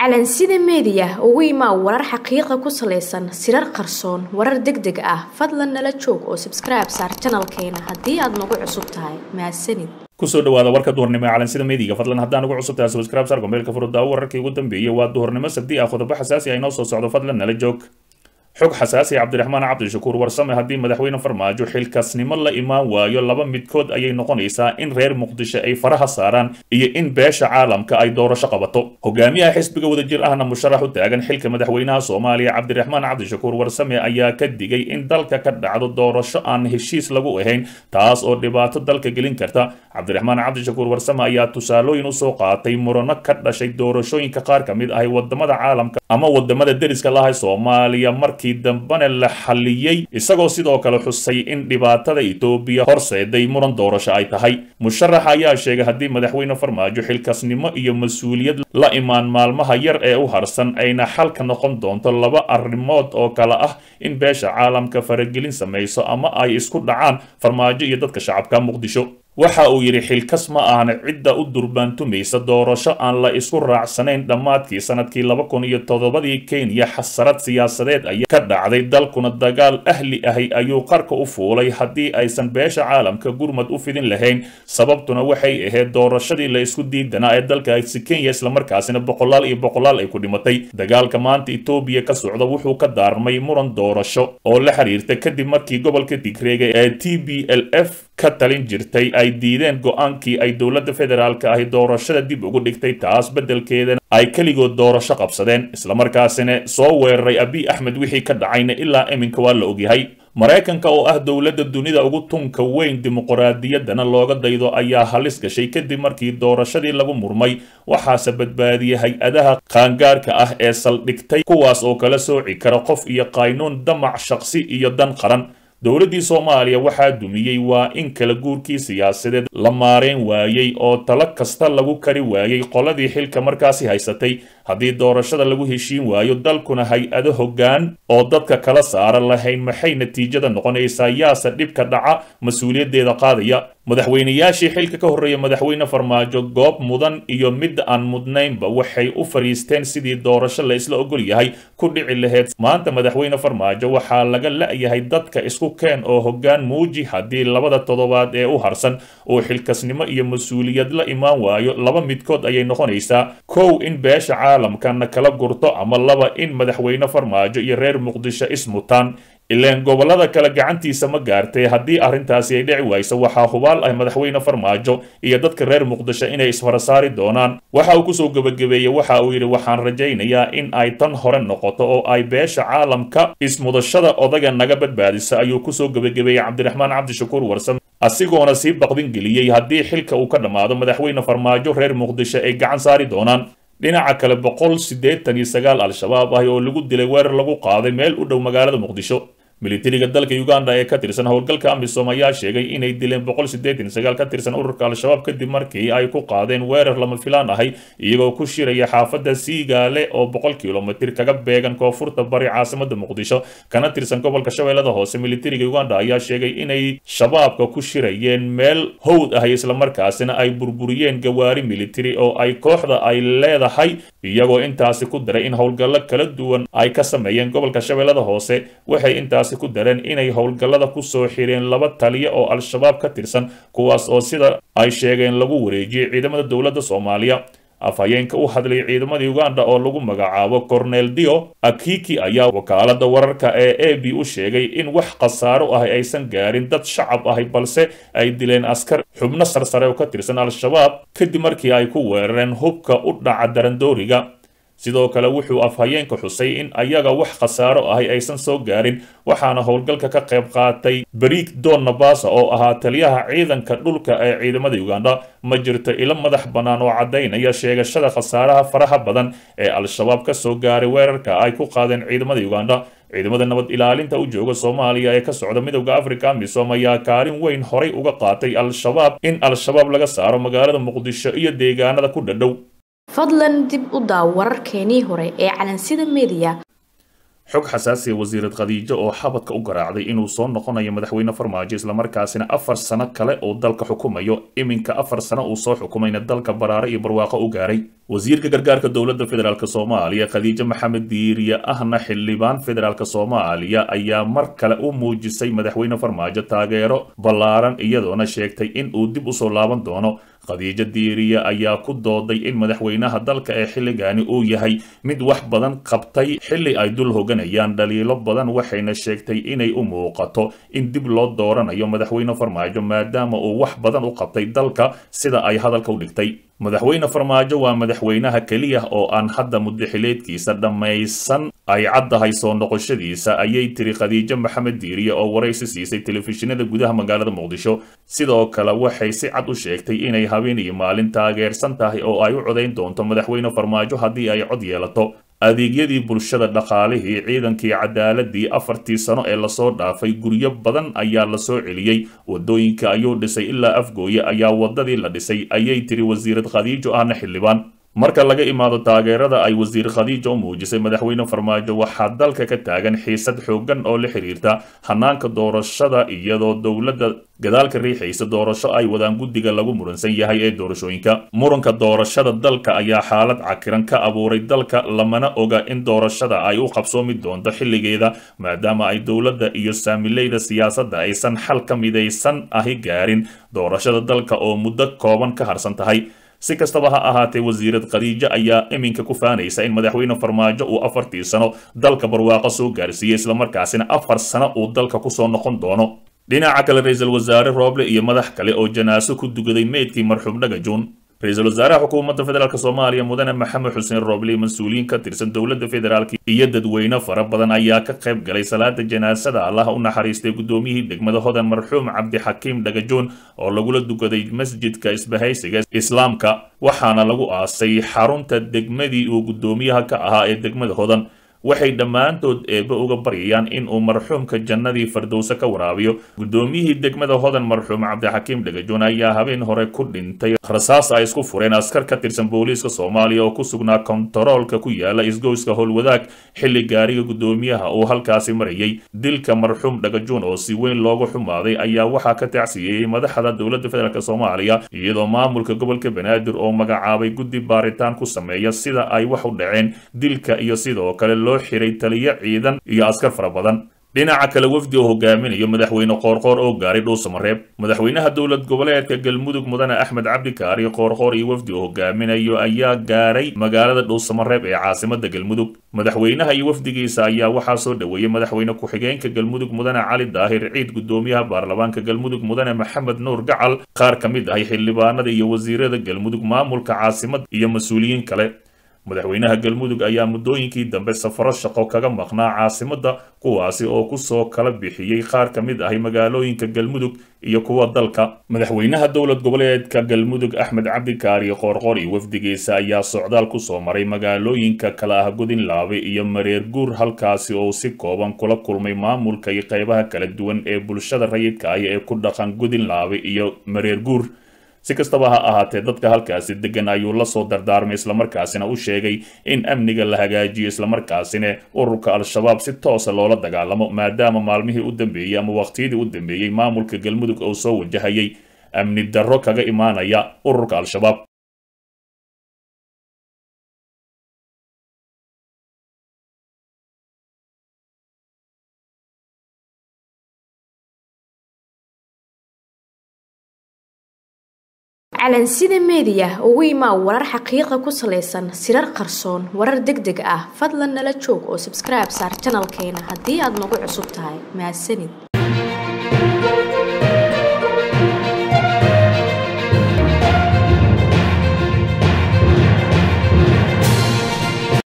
calansida meediya ugu imaa warar xaqiiqa ku salaysan sirar qarsoon warar deg deg ah fadlan nala joog oo sabskraibe saar janalkeena haddii aad nagu cusub tahay maasanid kusoo dhawaada warka duhurnimo ee calansida meediga fadlan haddaan nagu cusub tahay sabskraibe saar gombeelka furudaawo wararkii ugu dambeeyey waa duhurnimo sabdi ah qodobo xasaasi ay noo soo socdo fadlan nala joog xog xasaasi cabdiraxmaan cabdishakuur warsame haddii madaxweyne farmaajo xilkaasnimo la imaan waayo laba midkood ayay noqonaysaa in reer muqdisho ay faraha saaraan iyo in beesha caalamka ay doorasho qabato hogaamiyaha xisbiga wadajir ahna musharax u taagan xilka madaxweynaha soomaaliya cabdiraxmaan cabdishakuur warsame ayaa ka digay in dalka ka dhacdo doorasho aan heshiis lagu ahayn taas oo dhibaato dalka gelin karta cabdiraxmaan cabdishakuur warsame ayaa tusaalooyin usoo qaatay murano ka dhashay doorashooyinka qaar ka mid ahi wadamada caalamka ama wadamada deriska lahay soomaaliya markii dambane la xalliyey isagoo sidoo kale xusay in dhibaatada etoobiya horseeday muran doorasho ay tahay musharaxa ayaa sheegay haddii madaxweyne farmaajo xilkasnimo iyo mas-uuliyad la imaan maalmaha yar ee u harsan ayna xalka noqon doonto laba arrimood oo kale ah in beesha caalamka faragelin samayso ama ay isku dhacaan farmaajo iyo dadka shacabka muqdisho waxa uu yidhi xilkas ma ahna cidda u durbaantumaysa doorasho aan la isku raacsanayn dhammaadkii sanadkii laba kun iyo toddobadii kenya xasarad siyaasadeed ayaa ka dhacday dalkuna dagaal ahli ahay ayuu qarka u fuulay haddii aysan beesha caalamka gurmad u fidin lahayn sababtuna waxay ahayd doorashadii la isku diidanaa ee dalkaasi kenya islamarkaasina boqolaal iyo boqolaal ay ku dhimatay dagaalka maanta etoobiya ka socda wuxuu ka daarmay muran doorasho oo la xiriirta kadib markii gobolka digreega ee t b l f ka talin jirtay ay diideen go'aankii ay dowladda federaalk ahi doorashada dib ugu dhigtay taas beddelkeedana ay keligood doorasho qabsadeen islamarkaasina soo weeraray abiy axmed wixii ka dhacayna ilaa iminka waa la ogyahay maraykanka oo ah dowladda dunida ugu tunka weyn dimuqraadiyaddana looga daydo ayaa halis gashay kadib markii doorashadii lagu murmay waxaase badbaadiyey hay-adaha qaangaarka ah ee saldhigtay kuwaas oo kala sooci kara qof iyo qaynuun damac shaqsi iyo dan qaran dowladdii soomaaliya waxaa dumiyey waa in kala guurkii siyaasadeed la maareen waayey oo talo kasta lagu kari waayey qoladii xilka markaasi haysatay haddii doorashada lagu heshiin waayo dalkuna hay-ado hoggaan oo dadka kala saara lahayn maxay natiijada noqonaysaa yaase dhibka dhaca mas-uuliyaddeeda qaadaya madaxweyneyaashii xilka ka horreeya madaxweyne farmaajo goob mudan iyo midda aan mudnaynba waxay u fadhiisteen sidii doorasho la isla ogol yahay ku dhici laheyd maanta madaxweyne farmaajo waxaa laga la'yahay dadka isku keen oo hoggaan muuji haddii labada toddobaad ee u harsan uu xilkasnimo iyo mas-uuliyad la imaan waayo laba midkood ayay noqonaysaa kow in beesha caalamkana kala gurto ama laba in madaxweyne farmaajo iyo reer muqdisho ismutaan ileen gobollada kale gacantiisa ma gaartay haddii arrintaasi ay dhici wayso waxaa hubaal ah madaxweyne farmaajo iyo dadka reer muqdisho inay isfarasaari doonaan waxa uu kusoo gebagabeeyey waxa uu yidhi waxaan rajaynayaa in ay tan hore noqoto oo ay beesha caalamka ismudashada odaga naga badbaadisa ayuu kusoo gebagabeeyey cabdiraxmaan cabdishakuur warsame asigoona sii baqdin geliyey haddii xilka uu ka dhammaado madaxweyne farmaajo reer muqdisho ay gacan saari doonaan dhinaca kale boqol siddeetan iyo sagaal al-shabaab ah oo lagu dilay weerar lagu qaaday meel u dhow magaalada muqdisho militariga dalka uganda ee ka tirsan howlgalka amisom ayaa sheegay inay dileen boqol sideetan sagaal ka tirsan ururka al-shabaab kadib markii ay ku qaadeen weerar lama filaan ahay iyagoo ku shiraya xaafadda siigaale oo boqol kilomitir kaga beegan koonfurta bari caasimada muqdisho kana tirsan gobolka shabeellada hoose militariga uganda ayaa sheegay inay shabaabka ku shirayeen meel howd ahay islamarkaasina ay burburiyeen gawaari militari oo ay kooxda ay leedahay iyagoo intaasi ku daray in howlgallo kala duwan ay ka sameeyeen gobolka shabeellada hoose waxay intaas markaasi ku dareen inay howlgallada ku soo xireen laba taliya oo al-shabaab ka tirsan kuwaas oo sida ay sheegeen lagu wareejiyey ciidamada dowladda soomaaliya afhayeenka u hadlayay ciidamada uganda oo lagu magacaabo cornel dio akiki ayaa wakaalada wararka ee a b u sheegay in wax khasaaro ah aysan gaarin dad shacab ahi balse ay dileen askar xubno sarsare oo ka tirsan al-shabaab kadib markii ay ku weerareen hubka u dhaca darandooriga sidoo kale wuxuu afhayeenka xusay in ayaga wax khasaaro ahay aysan soo gaarin waxaana howlgalka ka qayb qaatay beriik doon nabasa oo ahaa taliyaha ciidanka dhulka ee ciidamada uganda ma jirto ilo madax bannaan oo caddaynaya sheegashada khasaaraha faraha badan ee al-shabaab ka soo gaaray weerarka ay ku qaadeen ciidamada uganda ciidamada nabad ilaalinta u jooga soomaaliya ee ka socda midooda afrika amisom ayaa kaalin weyn horay uga qaatay al-shabaab in al-shabaab laga saaro magaalada muqdisho iyo deegaanada ku dhadhow fadlan dib u daaw wararkeenii hore ee calansida mediya xog xasaasi wasiirad khadiijo oo xabadka u garaacday inuu soo noqonayo madaxweyne farmaajo islamarkaasina afar sano kale oo dalka xukumayo iminka afar sano uu soo xukumayna dalka baraare iyo barwaaqo u gaaray wasiirka gargaarka dowladda federaalk soomaaliya khadiijo maxamed diiriye ahna xildhibaan federaalk soomaaliya ayaa mar kale u muujisay madaxweyne farmaajo taageero ballaaran iyadoona sheegtay in uu dib usoo laaban doono khadiijo diiriya ayaa ku dooday in madaxweynaha dalka ee xilligaani uu yahay mid wax badan qabtay xilli ay dul hoganayaan dhaliilo badan waxayna sheegtay inay u muuqato in dib loo dooranayo madaxweyne farmaajo maadaama uu wax badan u qabtay dalka sida ay hadalka u dhigtay madaxweyne farmaajo waa madaxweynaha keliya oo aan hadda muddaxileedkiisa dhammaysan ay caddahay soo noqoshadiisa ayay tiri khadiijo maxamed diiriye oo waraysi siisay telefishinada gudaha magaalada muqdisho sidoo kale waxay si cad u sheegtay inay habeen iyo maalin taageersan tahay oo ay u codayn doonto madaxweyne farmaajo haddii ay cod yeelato adeegyadii bulshada dhaqaalihii ciidankii cadaaladii afartii sano ee lasoo dhaafay guryo badan ayaa lasoo celiyey wadooyinka ayuu dhisay ilaa afgooye ayaa waddadii la dhisay ayay tiri wasiirad khadiijo ahna xildhibaan marka laga imaado taageerada ay wasiir khadiijo muujisay madaxweyne farmaajo waxaa dalka ka taagan xiisad xooggan oo la xiriirta hanaanka doorashada iyadoo dowladda gadaalka riixaysa doorasho ay wadaan guddiga lagu muransan yahay ee doorashooyinka muranka doorashada dalka ayaa xaalad cakiran ka abuuray dalka lamana oga in doorashada ay u qabsoomi doonto xilligeeda maadaama ay dowladda iyo saamileyda siyaasadda aysan xal ka midaysan ahi gaarin doorashada dalka oo muddo kooban ka harsan tahay si kastaba ha ahaatee wasiirad khadiijo ayaa iminka ku faanaysa in madaxweyne farmaajo uu afartii sano dalka barwaaqo soo gaarsiiyey islamarkaasina afar sano uu dalka kusoo noqon doono dhinaca kale ra-iisul wasaare rooble iyo madax kale oo janaaso ku dugaday meydkii marxuum juun ra-iisul wasaaraha xukuumadda federaalk soomaaliya mudane maxamed xuseen rooble mas-uuliyiin ka tirsan dowladda federaalk iyo dadweyne fara badan ayaa ka qayb galay salaada janaasada allaha u naxariistay guddoomiyihii degmada hodan marxuum cabdixakiim dhagajoon oo lagula dugaday masjidka isbahaysiga islaamka waxaana lagu aasay xarunta degmadii uu guddoomiyaha ka ahaa ee degmada hodan waxay dhammaantood eebbe uga baryayaan inuu marxuumka jannadii fardowse ka waraabiyo guddoomiyihii degmada hodan marxuum cabdixakiim dhagajoon ayaa habeen hore ku dhintay rasaas ay isku fureen askar ka tirsan booliiska soomaaliya oo ku sugnaa kontaroolka ku yaala isgoyska howlwadaag xilli gaariga guddoomiyaha uu halkaasi marayey dilka marxuum dhagajoon oo si weyn loogu xumaaday ayaa waxaa ka taacsiiyey madaxda dowladda federaalk soomaaliya iyadoo maamulka gobolka banaadir oo magacaabay guddi baaritaan ku sameeya sida ay wax u dhaceen dilka iyo sidoo kale loo xiray taliyo ciidan iyo askar fara badan dhinaca kale wafdi oo hogaaminayo madaxweyne qoorqoor oo gaaray dhuusamareeb madaxweynaha dowlad goboleedka galmudug mudane axmed cabdikaari qoorqoor iyo wafdi oo hogaaminayo ayaa gaaray magaalada dhuusamareeb ee caasimada galmudug madaxweynaha iyo wafdigiisa ayaa waxaa soo dhoweeyey madaxweyne ku-xigeenka galmudug mudane cali daahir ciid gudoomiyaha baarlamaanka galmudug mudane maxamed nuur gacal qaar ka mid ah xildhibaanada iyo wasiirada galmudug maamulka caasimada iyo mas-uuliyiin kale madaxweynaha galmudug ayaa muddooyinkii dambe safaro shaqo kaga maqnaa caasimadda kuwaasi oo kusoo kala bixiyey qaar ka mid ahi magaalooyinka galmudug iyo kuwa dalka madaxweynaha dowlad goboleedka galmudug axmed cabdi kaari qoorqori wafdigiisa ayaa socdaal kusoo maray magaalooyinka kala ah gudin laabe iyo mareer guur halkaasi oo si kooban kula kulmay maamulka iyo qeybaha kala duwan ee bulshada rayidka ah ee ku dhaqan gudin laabe iyo mareerguur si kastaba ha ahaatee dadka halkaasi deggan ayuu la soo dardaarmay islamarkaasina u sheegay in amniga la hagaajiyo islamarkaasina ururka al-shabaab si toosa ah loola dagaalamo maadaama maalmihii u dambeeyey ama wakhtiyadii u dambeeyey maamulka galmudug oo soo wajahayay amni darro kaga imaanaya ururka al-shabaab calansida meediya ugu imaa warar xaqiiqa ku salaysan sirar qarsoon warar deg deg ah fadlan nala joog oo sabskribe saar janalkeena haddii aad nagu cusub tahay mahadsanid